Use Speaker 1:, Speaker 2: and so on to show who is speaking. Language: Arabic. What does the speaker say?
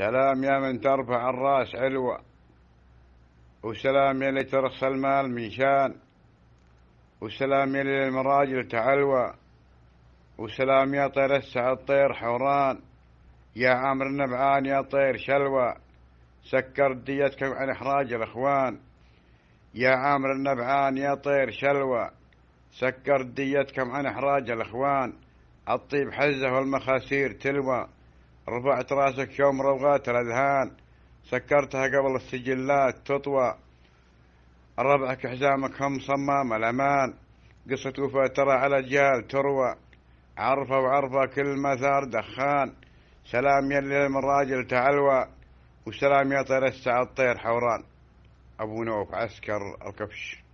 Speaker 1: سلام يا من ترفع الراس علوة وسلام يا اللي ترص المال من شان وسلام يا للمراجل تعلوى وسلام يا طير السع الطير حوران يا عامر النبعان يا طير شلوى سكر ديتك عن إحراج الإخوان يا عامر النبعان يا طير شلوى سكر ديتكم عن إحراج الإخوان الطيب حزة والمخاسير تلوى رفعت راسك يوم روغات الأذهان سكرتها قبل السجلات تطوى ربعك حزامك هم صمام الأمان قصة وفاة ترى على الجهال تروى عرفة وعرفة كل مثار دخان سلام يا اللي من راجل تعلوى وسلام يا طير الساعة الطير حوران أبو نوف عسكر الكبش